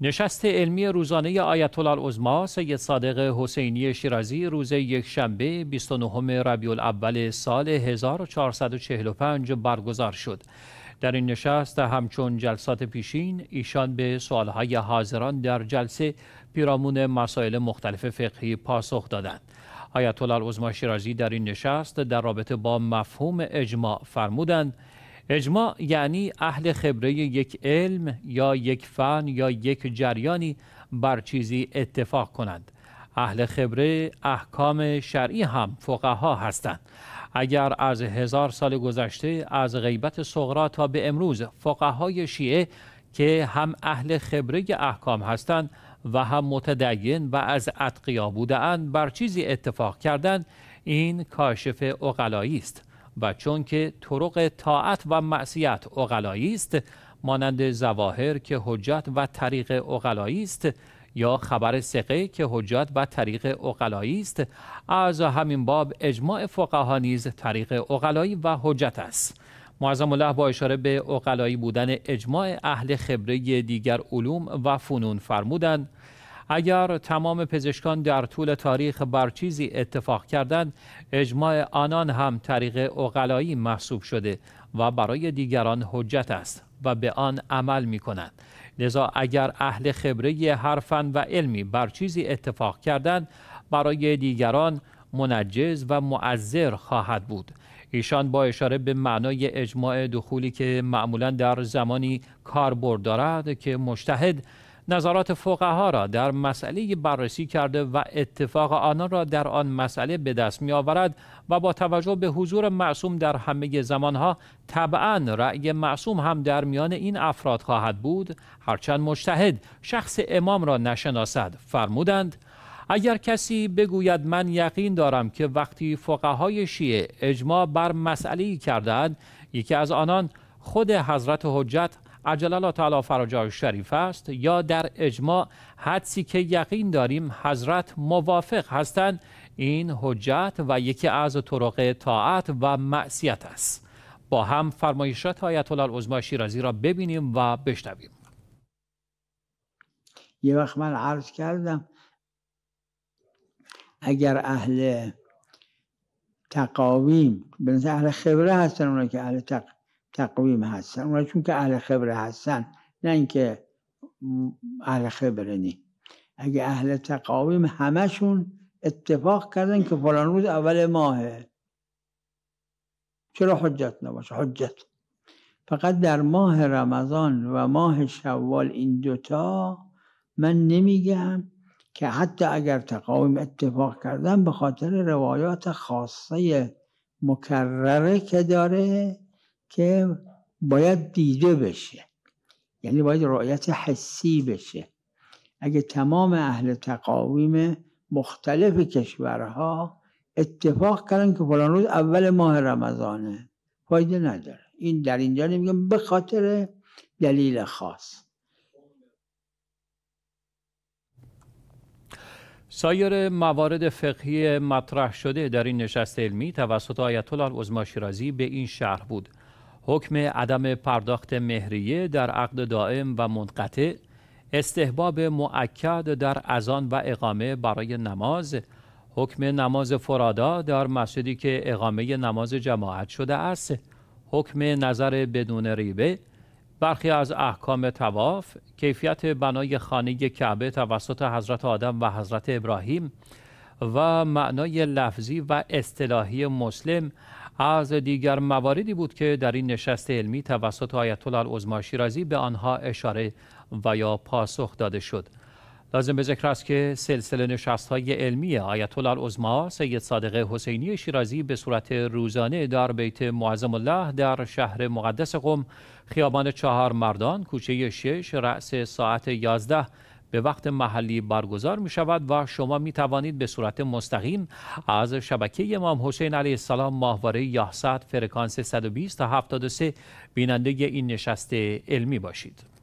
نشست علمی روزانه آیت العظما سید صادق حسینی شیرازی روز یک شنبه 29 ربیع الاول سال 1445 برگزار شد. در این نشست همچون جلسات پیشین ایشان به سوالهای حاضران در جلسه پیرامون مسائل مختلف فقهی پاسخ دادند. آیت العظما شیرازی در این نشست در رابطه با مفهوم اجماع فرمودند اجماع یعنی اهل خبره یک علم یا یک فن یا یک جریانی بر چیزی اتفاق کنند اهل خبره احکام شرعی هم فقها هستند اگر از هزار سال گذشته از غیبت صغرا تا به امروز فقهای شیعه که هم اهل خبره احکام هستند و هم متدین و از اتقیا بودند بر چیزی اتفاق کردند این کاشف اقلایی است و چون که طرق طاعت و معصیت اغلایی است مانند زواهر که حجت و طریق اغلایی است یا خبر سقه که حجت و طریق اغلایی است از همین باب اجماع فقها نیز طریق اغلایی و حجت است معظم الله با اشاره به اقلایی بودن اجماع اهل خبره دیگر علوم و فنون فرمودند اگر تمام پزشکان در طول تاریخ بر چیزی اتفاق کردند اجماع آنان هم طریق اقلایی محسوب شده و برای دیگران حجت است و به آن عمل می کنند لذا اگر اهل خبره هر فن و علمی بر چیزی اتفاق کردند برای دیگران منجز و معذر خواهد بود ایشان با اشاره به معنای اجماع دخولی که معمولا در زمانی کاربرد دارد که مشتهد نظرات ها را در مسئله بررسی کرده و اتفاق آنان را در آن مسئله به دست می آورد و با توجه به حضور معصوم در همه زمانها طبعا رأی معصوم هم در میان این افراد خواهد بود هرچند مجتهد شخص امام را نشناسد فرمودند اگر کسی بگوید من یقین دارم که وقتی های شیعه اجماع بر مسئله کردند یکی از آنان خود حضرت حجت عجل الله تعالی فرجای شریف است یا در اجماع حدسی که یقین داریم حضرت موافق هستند این حجت و یکی از طرق طاعت و معصیت است با هم فرمایشات آیت الله العظما شیرازی را ببینیم و بشنویم یه وقت من عرض کردم اگر اهل تقاویم به اهل خبره هستن اونا که اهل تقویم تقویم هستن اونا چون که اهل خبره هستن نه اینکه اهل خبره نی اگه اهل تقاویم همشون اتفاق کردن که فلان روز اول ماهه چرا حجت نباشه حجت فقط در ماه رمضان و ماه شوال این دوتا من نمیگم که حتی اگر تقاویم اتفاق کردن به خاطر روایات خاصه مکرره که داره که باید دیده بشه یعنی باید رعایت حسی بشه اگه تمام اهل تقاویم مختلف کشورها اتفاق کردن که فلان روز اول ماه رمضانه فایده نداره این در اینجا نمیگم به خاطر دلیل خاص سایر موارد فقهی مطرح شده در این نشست علمی توسط آیت الله العظما شیرازی به این شرح بود حکم عدم پرداخت مهریه در عقد دائم و منقطع استحباب معکد در اذان و اقامه برای نماز حکم نماز فرادا در مسجدی که اقامه نماز جماعت شده است حکم نظر بدون ریبه برخی از احکام تواف کیفیت بنای خانه کعبه توسط حضرت آدم و حضرت ابراهیم و معنای لفظی و اصطلاحی مسلم از دیگر مواردی بود که در این نشست علمی توسط آیت الله العظما شیرازی به آنها اشاره و یا پاسخ داده شد لازم به ذکر است که سلسله نشست های علمی آیت الله العظما سید صادق حسینی شیرازی به صورت روزانه در بیت معظم الله در شهر مقدس قم خیابان چهار مردان کوچه شش رأس ساعت یازده به وقت محلی برگزار می شود و شما می توانید به صورت مستقیم از شبکه امام حسین علیه السلام ماهواره سات فرکانس 120 تا 73 بیننده این نشست علمی باشید.